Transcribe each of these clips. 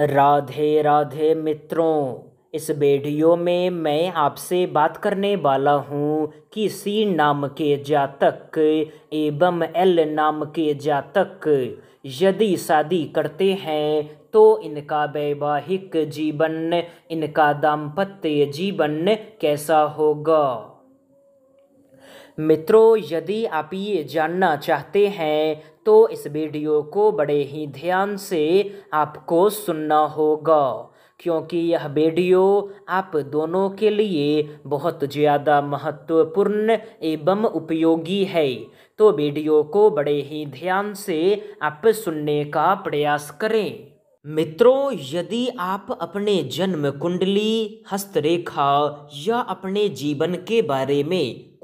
राधे राधे मित्रों इस वीडियो में मैं आपसे बात करने वाला हूँ कि सी नाम के जातक एवं एल नाम के जातक यदि शादी करते हैं तो इनका वैवाहिक जीवन इनका दाम्पत्य जीवन कैसा होगा मित्रों यदि आप ये जानना चाहते हैं तो इस वीडियो को बड़े ही ध्यान से आपको सुनना होगा क्योंकि यह वीडियो आप दोनों के लिए बहुत ज़्यादा महत्वपूर्ण एवं उपयोगी है तो वीडियो को बड़े ही ध्यान से आप सुनने का प्रयास करें मित्रों यदि आप अपने जन्म कुंडली हस्तरेखा या अपने जीवन के बारे में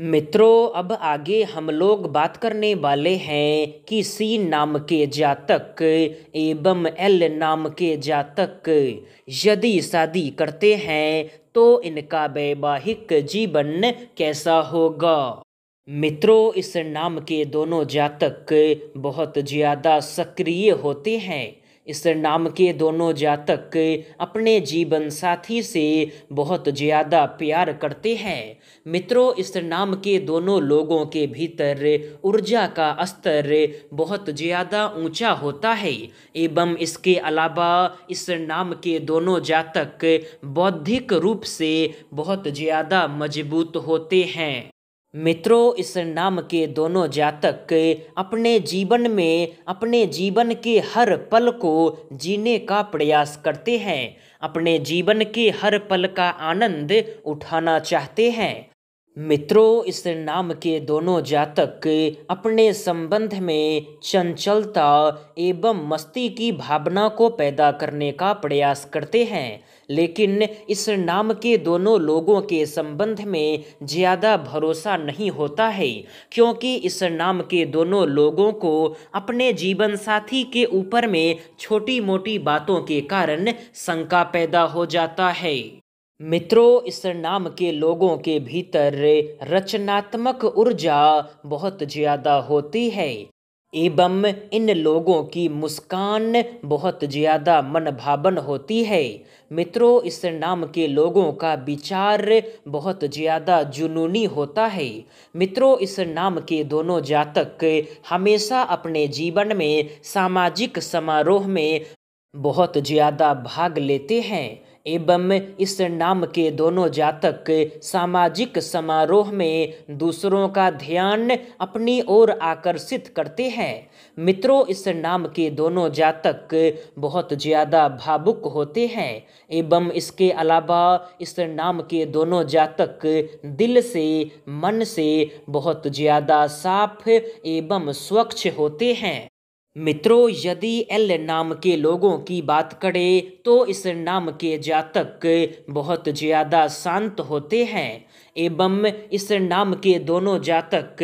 मित्रों अब आगे हम लोग बात करने वाले हैं कि सी नाम के जातक एवं एल नाम के जातक यदि शादी करते हैं तो इनका वैवाहिक जीवन कैसा होगा मित्रों इस नाम के दोनों जातक बहुत ज़्यादा सक्रिय होते हैं इस नाम के दोनों जातक अपने जीवन साथी से बहुत ज़्यादा प्यार करते हैं मित्रों इस नाम के दोनों लोगों के भीतर ऊर्जा का स्तर बहुत ज़्यादा ऊंचा होता है एवं इसके अलावा इस नाम के दोनों जातक बौद्धिक रूप से बहुत ज़्यादा मजबूत होते हैं मित्रों इस नाम के दोनों जातक अपने जीवन में अपने जीवन के हर पल को जीने का प्रयास करते हैं अपने जीवन के हर पल का आनंद उठाना चाहते हैं मित्रों इस नाम के दोनों जातक अपने संबंध में चंचलता एवं मस्ती की भावना को पैदा करने का प्रयास करते हैं लेकिन इस नाम के दोनों लोगों के संबंध में ज़्यादा भरोसा नहीं होता है क्योंकि इस नाम के दोनों लोगों को अपने जीवन साथी के ऊपर में छोटी मोटी बातों के कारण शंका पैदा हो जाता है मित्रों इस नाम के लोगों के भीतर रचनात्मक ऊर्जा बहुत ज़्यादा होती है एवं इन लोगों की मुस्कान बहुत ज़्यादा मनभावन होती है मित्रों इस नाम के लोगों का विचार बहुत ज़्यादा जुनूनी होता है मित्रों इस नाम के दोनों जातक हमेशा अपने जीवन में सामाजिक समारोह में बहुत ज़्यादा भाग लेते हैं एवं इस नाम के दोनों जातक सामाजिक समारोह में दूसरों का ध्यान अपनी ओर आकर्षित करते हैं मित्रों इस नाम के दोनों जातक बहुत ज़्यादा भावुक होते हैं एवं इसके अलावा इस नाम के दोनों जातक दिल से मन से बहुत ज़्यादा साफ एवं स्वच्छ होते हैं मित्रों यदि एल नाम के लोगों की बात करें तो इस नाम के जातक बहुत ज़्यादा शांत होते हैं एवं इस नाम के दोनों जातक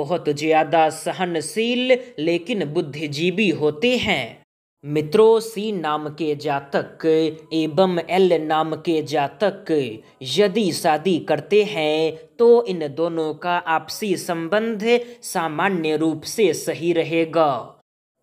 बहुत ज़्यादा सहनशील लेकिन बुद्धिजीवी होते हैं मित्रों सी नाम के जातक एवं एल नाम के जातक यदि शादी करते हैं तो इन दोनों का आपसी संबंध सामान्य रूप से सही रहेगा